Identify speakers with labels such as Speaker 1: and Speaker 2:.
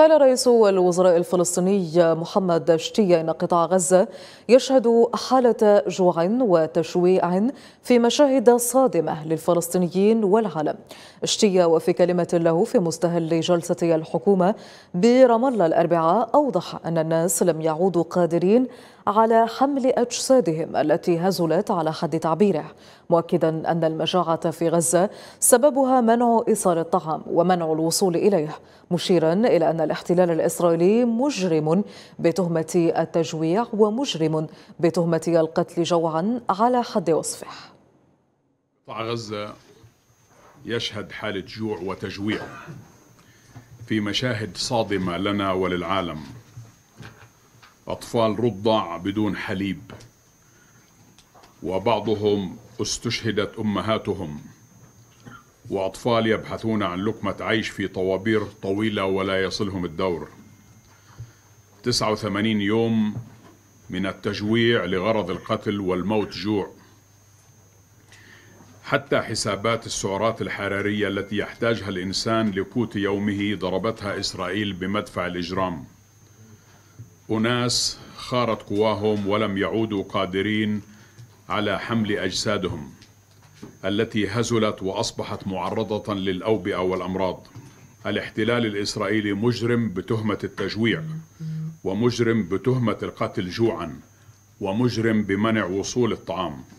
Speaker 1: قال رئيس الوزراء الفلسطيني محمد شتية إن قطاع غزة يشهد حالة جوع وتشويع في مشاهد صادمة للفلسطينيين والعالم شتية وفي كلمة له في مستهل جلسة الحكومة برام الله الأربعاء أوضح أن الناس لم يعودوا قادرين على حمل أجسادهم التي هزلت على حد تعبيره مؤكدا أن المجاعة في غزة سببها منع إيصال الطعام ومنع الوصول إليه مشيرا إلى أن الاحتلال الإسرائيلي مجرم بتهمة التجويع ومجرم بتهمة القتل جوعا على حد وصفه
Speaker 2: قطاع غزة يشهد حالة جوع وتجويع في مشاهد صادمة لنا وللعالم أطفال رضع بدون حليب وبعضهم استشهدت أمهاتهم وأطفال يبحثون عن لقمة عيش في طوابير طويلة ولا يصلهم الدور 89 يوم من التجويع لغرض القتل والموت جوع حتى حسابات السعرات الحرارية التي يحتاجها الإنسان لقوت يومه ضربتها إسرائيل بمدفع الإجرام أناس خارت قواهم ولم يعودوا قادرين على حمل أجسادهم التي هزلت وأصبحت معرضة للأوبئة والأمراض الاحتلال الإسرائيلي مجرم بتهمة التجويع ومجرم بتهمة القتل جوعا ومجرم بمنع وصول الطعام